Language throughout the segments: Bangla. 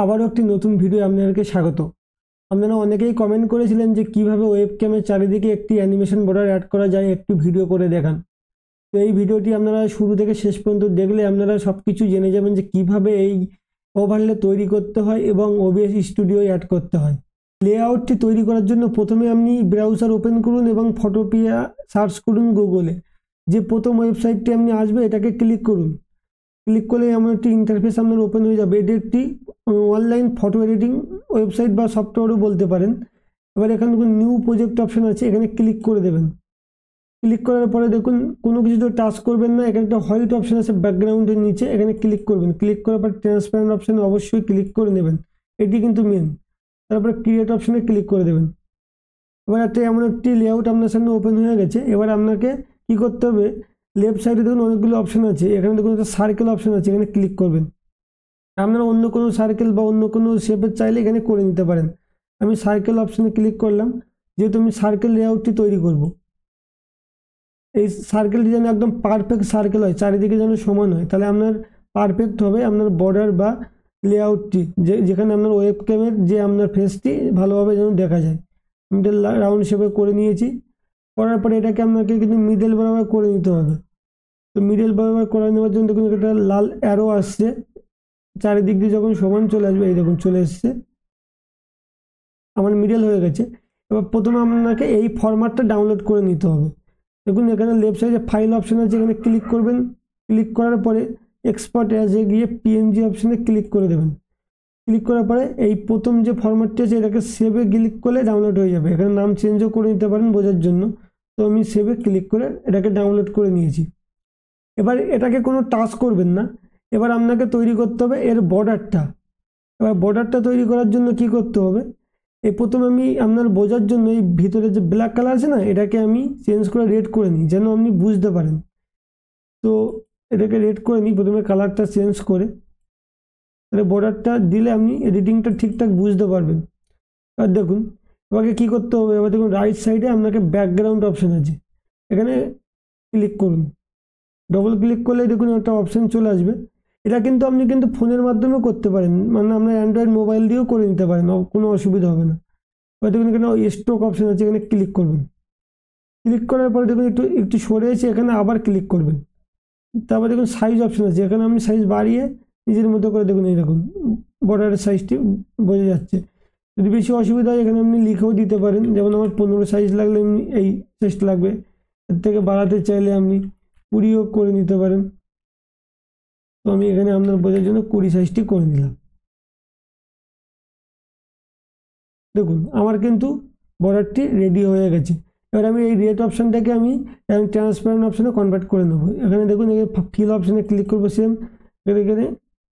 আবারও একটি নতুন ভিডিও আপনাদেরকে স্বাগত আপনারা অনেকেই কমেন্ট করেছিলেন যে কিভাবে ওয়েব ক্যামের চারিদিকে একটি অ্যানিমেশন বর্ডার অ্যাড করা যায় একটি ভিডিও করে দেখান তো এই ভিডিওটি আপনারা শুরু থেকে শেষ পর্যন্ত দেখলে আপনারা সব কিছু জেনে যাবেন যে কিভাবে এই ওভারলে তৈরি করতে হয় এবং ওবিএস স্টুডিও অ্যাড করতে হয় লেআউটটি তৈরি করার জন্য প্রথমে আপনি ব্রাউজার ওপেন করুন এবং ফটোপিয়া সার্চ করুন গুগলে যে প্রথম ওয়েবসাইটটি আপনি আসবে এটাকে ক্লিক করুন ক্লিক করলে এমন একটি ইন্টারফেস আপনার ওপেন হয়ে যাবে এটি একটি অনলাইন ফটো এডিটিং ওয়েবসাইট বা সফটওয়্যারও বলতে পারেন এবার এখানে দেখুন নিউ প্রজেক্ট অপশন আছে এখানে ক্লিক করে দেবেন ক্লিক করার পরে দেখুন কোনো কিছু তো টাচ করবেন না এখানে একটা হোয়াইট অপশন আছে ব্যাকগ্রাউন্ডের নিচে এখানে ক্লিক করবেন ক্লিক করার পর ট্রান্সপারেন্ট অপশানে অবশ্যই ক্লিক করে নেবেন এটি কিন্তু মেন তারপরে ক্রিয়েট অপশানে ক্লিক করে দেবেন এবার একটা এমন একটি লেআউট আপনার সামনে ওপেন হয়ে গেছে এবার আপনাকে কি করতে হবে লেফট সাইডে দেখুন অনেকগুলো অপশান আছে এখানে দেখুন একটা সার্কেল অপশান আছে এখানে ক্লিক করবেন আপনারা অন্য কোনো সার্কেল বা অন্য কোনো শেপে চাইলে এখানে করে নিতে পারেন আমি সার্কেল অপশানে ক্লিক করলাম যেহেতু আমি সার্কেল লেআউটটি তৈরি করব এই সার্কেলটি যেন একদম পারফেক্ট সার্কেল হয় চারিদিকে যেন সমান হয় তাহলে আপনার পারফেক্ট হবে আপনার বর্ডার বা লেআউটটি যে যেখানে আপনার ওয়েব ক্যামের যে আপনার ফেসটি ভালোভাবে যেন দেখা যায় আমি রাউন্ড শেপে করে নিয়েছি করার পরে এটাকে আপনাকে কিন্তু মিডল বরাবর করে নিতে হবে তো মিডল বরাবর করে নেওয়ার জন্য দেখুন একটা লাল অ্যারো আসছে চারিদিক দিয়ে যখন সমান চলে আসবে এই দেখুন চলে এসছে আমার মিডল হয়ে গেছে এবার প্রথমে আপনাকে এই ফরম্যাটটা ডাউনলোড করে নিতে হবে দেখুন এখানে লেফট সাইডে ফাইল অপশন আছে এখানে ক্লিক করবেন ক্লিক করার পরে এক্সপার্ট অ্যাজে গিয়ে পিএনজি অপশনে ক্লিক করে দেবেন ক্লিক করার পরে এই প্রথম যে ফরম্যাটটি আছে এটাকে সেভে ক্লিক করলে ডাউনলোড হয়ে যাবে এখানে নাম চেঞ্জও করে নিতে পারেন বোঝার জন্য তো আমি সেভে ক্লিক করে এটাকে ডাউনলোড করে নিয়েছি এবার এটাকে কোনো টাচ করবেন না এবার আপনাকে তৈরি করতে হবে এর বর্ডারটা এবার বর্ডারটা তৈরি করার জন্য কি করতে হবে এই প্রথমে আমি আপনার বোঝার জন্য এই ভিতরে যে ব্ল্যাক কালার আছে না এটাকে আমি চেঞ্জ করে রেড করে নিই যেন আপনি বুঝতে পারেন তো এটাকে রেড করে নিই প্রথমে কালারটা চেঞ্জ করে তাহলে বর্ডারটা দিলে আপনি এডিটিংটা ঠিকঠাক বুঝতে পারবেন আর দেখুন এবারে কী করতে হবে এবার দেখুন রাইট সাইডে আপনাকে ব্যাকগ্রাউন্ড অপশান আছে এখানে ক্লিক করুন ডবল ক্লিক করলে দেখুন একটা অপশান চলে আসবে এটা কিন্তু আপনি কিন্তু ফোনের মাধ্যমে করতে পারেন মানে আপনার অ্যান্ড্রয়েড মোবাইল দিয়েও করে নিতে পারেন কোনো অসুবিধা হবে না এবার দেখুন এখানে স্ট্রোক অপশান আছে এখানে ক্লিক করবেন ক্লিক করার পরে দেখুন একটু একটু সরে এসে এখানে আবার ক্লিক করবেন তারপর দেখুন সাইজ অপশান আছে এখানে আপনি সাইজ বাড়িয়ে নিজের মতো করে দেখুন এই দেখুন বর্ডারের সাইজটি বোঝা যাচ্ছে যদি বেশি অসুবিধা হয় এখানে আপনি লিখেও দিতে পারেন যেমন আমার পনেরো সাইজ লাগলে এই সাইজটা লাগবে এর থেকে বাড়াতে চাইলে আপনি কুড়িও করে নিতে পারেন তো আমি এখানে আপনার বোঝার জন্য কুড়ি সাইজটি করে নিলাম দেখুন আমার কিন্তু বর্ডারটি রেডি হয়ে গেছে এবার আমি এই রেড অপশানটাকে আমি ট্রান্সপারেন্ট অপশানে কনভার্ট করে নেবো এখানে দেখুন এখানে ফিল অপশানে ক্লিক করবো সেম এখানে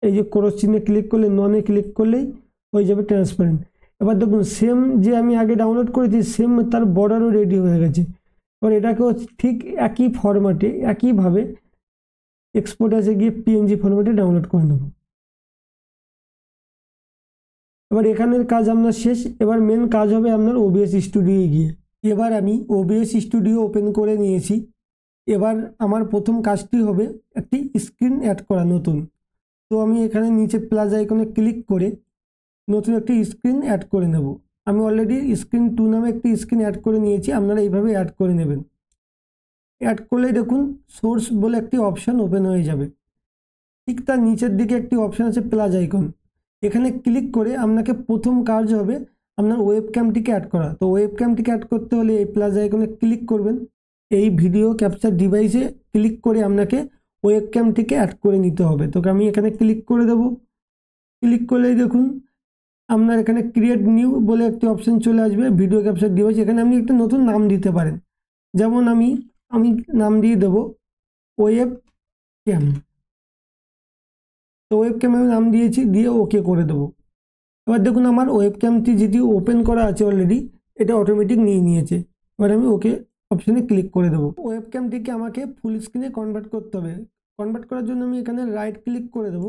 এই যে ক্রস চিহ্নে ক্লিক করলে ননে ক্লিক করলেই হয়ে যাবে ট্রান্সপারেন্ট এবার দেখুন সেম যে আমি আগে ডাউনলোড করেছি সেম তার বর্ডারও রেডি হয়ে গেছে এবার এটাকেও ঠিক একই ফরম্যাটে একইভাবে এক্সপোর্ট আছে গিয়ে পিএনজি ফরম্যাটে ডাউনলোড করে নেব এবার এখানের কাজ আপনার শেষ এবার মেন কাজ হবে আপনার ওবিএস স্টুডিও গিয়ে এবার আমি ওবিএস স্টুডিও ওপেন করে নিয়েছি এবার আমার প্রথম কাজটি হবে একটি স্ক্রিন অ্যাড করা নতুন তো আমি এখানে নিচে প্লাস আইকনে ক্লিক করে নতুন একটি স্ক্রিন অ্যাড করে নেব আমি অলরেডি স্ক্রিন টু নামে একটি স্ক্রিন অ্যাড করে নিয়েছি আপনারা এইভাবে অ্যাড করে নেবেন অ্যাড করলেই দেখুন সোর্স বলে একটি অপশান ওপেন হয়ে যাবে ঠিক তার নিচের দিকে একটি অপশান আছে প্লাস আইকন এখানে ক্লিক করে আপনাকে প্রথম কাজ হবে আপনার ওয়েব ক্যামটিকে অ্যাড করা তো ওয়েব ক্যামটিকে অ্যাড করতে হলে এই প্লাস আইকনে ক্লিক করবেন এই ভিডিও ক্যাপচার ডিভাইসে ক্লিক করে আপনাকে ওয়েব ক্যামটিকে অ্যাড করে নিতে হবে তো আমি এখানে ক্লিক করে দেব ক্লিক করলেই দেখুন আপনার এখানে ক্রিয়েট নিউ বলে একটি অপশান চলে আসবে ভিডিও ক্যাপচার ডিভাইস এখানে আপনি একটা নতুন নাম দিতে পারেন যেমন আমি আমি নাম দিয়ে দেবো ওয়েব ক্যাম তো ওয়েব ক্যামে নাম দিয়েছি দিয়ে ওকে করে দেবো এবার দেখুন আমার ওয়েব ক্যামটি যেটি ওপেন করা আছে অলরেডি এটা অটোমেটিক নিয়ে নিয়েছে এবার আমি ওকে অপশানে ক্লিক করে দেবো ওয়েব ক্যামটিকে আমাকে ফুল স্ক্রিনে কনভার্ট করতে হবে কনভার্ট করার জন্য আমি এখানে রাইট ক্লিক করে দেবো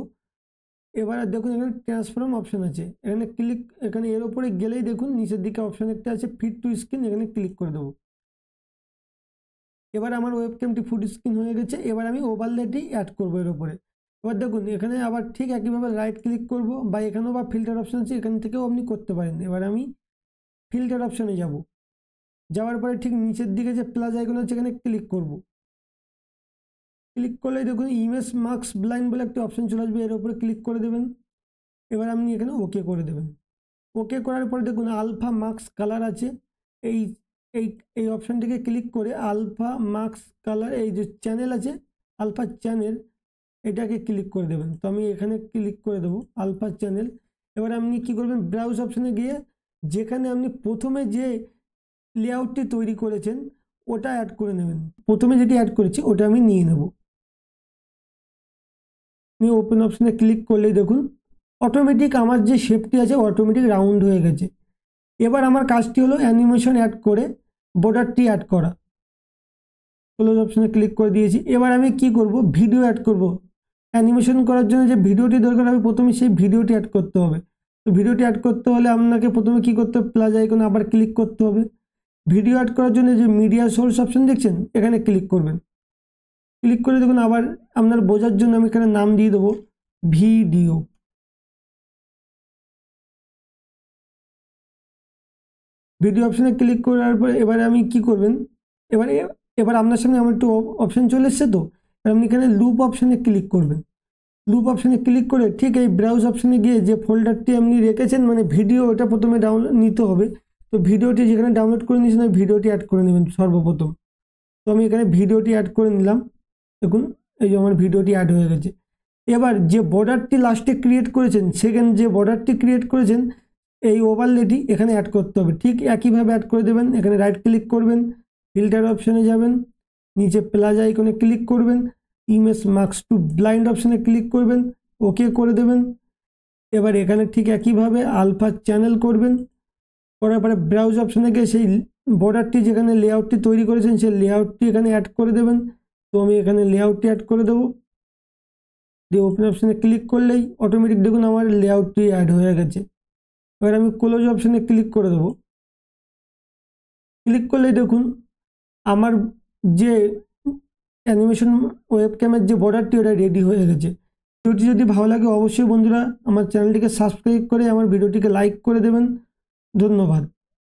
এবার দেখুন এখানে ট্রান্সফর্ম অপশান আছে এখানে ক্লিক এখানে এর ওপরে গেলেই দেখুন নিচের দিকে অপশান একটা আছে ফিট টু স্ক্রিন এখানে ক্লিক করে দেবো এবার আমার ওয়েবক্যামটি ফুড স্ক্রিন হয়ে গেছে এবার আমি ওভারলেটি অ্যাড করবো এর ওপরে এবার দেখুন এখানে আবার ঠিক একইভাবে রাইট ক্লিক করব বা এখানেও বা ফিল্টার অপশান আছে এখান থেকেও আপনি করতে পারেন এবার আমি ফিল্টার অপশানে যাব যাওয়ার পরে ঠিক নিচের দিকে যে প্লাস আইকন আছে এখানে ক্লিক করব ক্লিক করলে দেখুন ইমেজ মার্কস ব্লাইন বলে একটি অপশান চলে আসবে এর উপরে ক্লিক করে দেবেন এবার আপনি এখানে ওকে করে দেবেন ওকে করার পরে দেখুন আলফা মার্কস কালার আছে এই এই এই অপশানটিকে ক্লিক করে আলফা মাক্স কালার এই যে চ্যানেল আছে আলফা চ্যানেল এটাকে ক্লিক করে দেবেন তো আমি এখানে ক্লিক করে দেবো আলফা চ্যানেল এবার আপনি কি করবেন ব্রাউজ অপশানে গিয়ে যেখানে আপনি প্রথমে যে লেআউটটি তৈরি করেছেন ওটা অ্যাড করে নেবেন প্রথমে যেটি অ্যাড করেছি ওটা আমি নিয়ে নেব নিয়ে ওপেন অপশানে ক্লিক করলেই দেখুন অটোমেটিক আমার যে শেপটি আছে অটোমেটিক রাউন্ড হয়ে গেছে এবার আমার কাজটি হলো অ্যানিমেশন অ্যাড করে বর্ডারটি অ্যাড করা ক্লোজ অপশানে ক্লিক করে দিয়েছি এবার আমি কি করব ভিডিও অ্যাড করব অ্যানিমেশন করার জন্য যে ভিডিওটি দরকার হবে প্রথমে সেই ভিডিওটি অ্যাড করতে হবে তো ভিডিওটি অ্যাড করতে হলে আপনাকে প্রথমে কি করতে হবে প্লাজ আইকনে আবার ক্লিক করতে হবে ভিডিও অ্যাড করার জন্য যে মিডিয়া সোর্স অপশান দেখছেন এখানে ক্লিক করবেন ক্লিক করে দেখুন আবার আপনার বোঝার জন্য আমি এখানে নাম দিয়ে দেবো ভিডিও ভিডিও অপশানে ক্লিক করার পর এবারে আমি কি করবেন এবারে এবার আপনার সামনে আমার একটু অপশান চলে এসছে তো আপনি এখানে লুপ অপশানে ক্লিক করবেন লুপ অপশানে ক্লিক করে ঠিক এই ব্রাউজ অপশানে গিয়ে যে ফোল্ডারটি আপনি রেখেছেন মানে ভিডিও ওটা প্রথমে ডাউনলোড নিতে হবে তো ভিডিওটি যেখানে ডাউনলোড করে নিয়েছেন ওই ভিডিওটি অ্যাড করে নেবেন সর্বপ্রথম তো আমি এখানে ভিডিওটি অ্যাড করে নিলাম দেখুন এই যে আমার ভিডিওটি অ্যাড হয়ে গেছে এবার যে বর্ডারটি লাস্টে ক্রিয়েট করেছেন সেখানে যে বর্ডারটি ক্রিয়েট করেছেন এই ওভারলেটি এখানে অ্যাড করতে হবে ঠিক একইভাবে অ্যাড করে দেবেন এখানে রাইট ক্লিক করবেন ফিল্টার অপশানে যাবেন নিচে প্লাজা আইকনে ক্লিক করবেন ইমেজ মার্কস টু ব্লাইন্ড অপশানে ক্লিক করবেন ওকে করে দেবেন এবার এখানে ঠিক একইভাবে আলফা চ্যানেল করবেন করার পরে ব্রাউজ অপশানে গিয়ে সেই বর্ডারটি যেখানে লেআউটটি তৈরি করেছেন সেই লেআউটটি এখানে অ্যাড করে দেবেন তো আমি এখানে লেআউটটি অ্যাড করে দেবো দিয়ে ওপেন অপশানে ক্লিক করলেই অটোমেটিক দেখুন আমার লেআউটটি অ্যাড হয়ে গেছে এবার আমি ক্লোজ অপশানে ক্লিক করে দেব ক্লিক করলেই দেখুন আমার যে অ্যানিমেশন ওয়েব ক্যামের যে বর্ডারটি ওটা রেডি হয়ে গেছে ভিডিওটি যদি ভালো লাগে অবশ্যই বন্ধুরা আমার চ্যানেলটিকে সাবস্ক্রাইব করে আমার ভিডিওটিকে লাইক করে দেবেন ধন্যবাদ